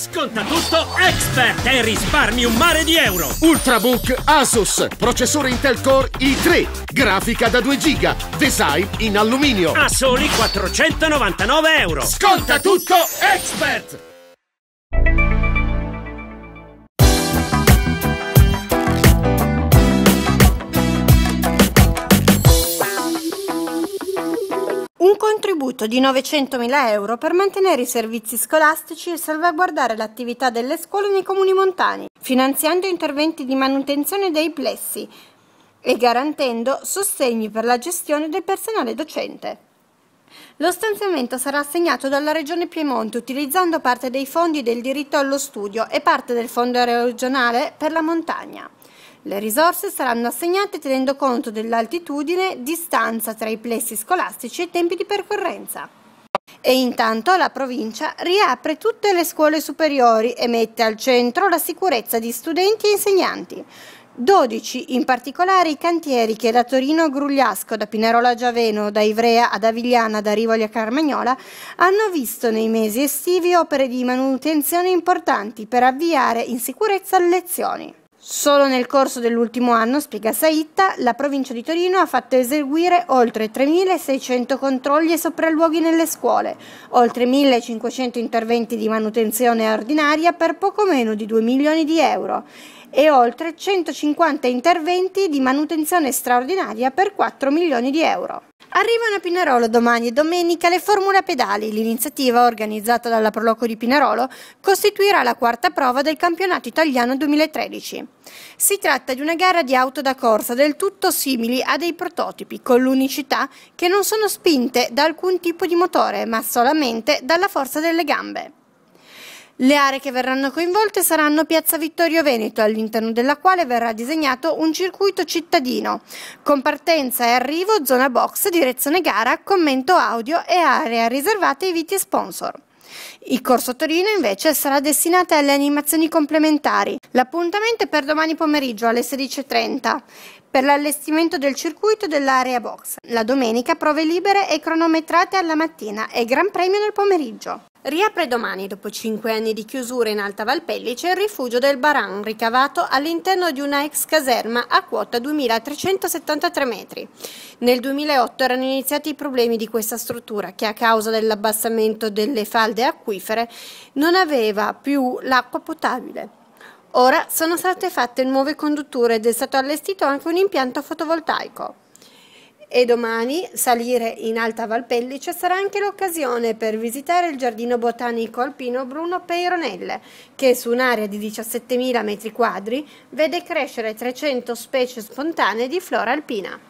Sconta tutto Expert e risparmi un mare di euro. Ultrabook Asus, processore Intel Core i3, grafica da 2 giga, design in alluminio. A soli 499 euro. Sconta tutto Expert! contributo di 900.000 euro per mantenere i servizi scolastici e salvaguardare l'attività delle scuole nei comuni montani, finanziando interventi di manutenzione dei plessi e garantendo sostegni per la gestione del personale docente. Lo stanziamento sarà assegnato dalla Regione Piemonte utilizzando parte dei fondi del diritto allo studio e parte del Fondo regionale per la montagna. Le risorse saranno assegnate tenendo conto dell'altitudine, distanza tra i plessi scolastici e tempi di percorrenza. E intanto la provincia riapre tutte le scuole superiori e mette al centro la sicurezza di studenti e insegnanti. 12 in particolare i cantieri che da Torino a Grugliasco, da Pinerola a Giaveno, da Ivrea ad Avigliana, da Rivoli a Carmagnola hanno visto nei mesi estivi opere di manutenzione importanti per avviare in sicurezza le lezioni. Solo nel corso dell'ultimo anno, spiega Saitta, la provincia di Torino ha fatto eseguire oltre 3.600 controlli e sopralluoghi nelle scuole, oltre 1.500 interventi di manutenzione ordinaria per poco meno di 2 milioni di euro e oltre 150 interventi di manutenzione straordinaria per 4 milioni di euro. Arrivano a Pinerolo domani e domenica le Formula Pedali. L'iniziativa, organizzata dalla Proloco di Pinerolo, costituirà la quarta prova del campionato italiano 2013. Si tratta di una gara di auto da corsa del tutto simili a dei prototipi, con l'unicità che non sono spinte da alcun tipo di motore, ma solamente dalla forza delle gambe. Le aree che verranno coinvolte saranno Piazza Vittorio Veneto, all'interno della quale verrà disegnato un circuito cittadino, con partenza e arrivo, zona box, direzione gara, commento audio e area riservate ai viti e sponsor. Il corso Torino invece sarà destinato alle animazioni complementari. L'appuntamento è per domani pomeriggio alle 16.30 per l'allestimento del circuito dell'area box. La domenica prove libere e cronometrate alla mattina e Gran Premio nel pomeriggio. Riapre domani, dopo cinque anni di chiusura in Alta Valpellice, il rifugio del Baran, ricavato all'interno di una ex caserma a quota 2.373 metri. Nel 2008 erano iniziati i problemi di questa struttura, che a causa dell'abbassamento delle falde acquifere non aveva più l'acqua potabile. Ora sono state fatte nuove condutture ed è stato allestito anche un impianto fotovoltaico. E domani salire in Alta Valpellice sarà anche l'occasione per visitare il giardino botanico alpino Bruno Peironelle, che su un'area di 17.000 m2 vede crescere 300 specie spontanee di flora alpina.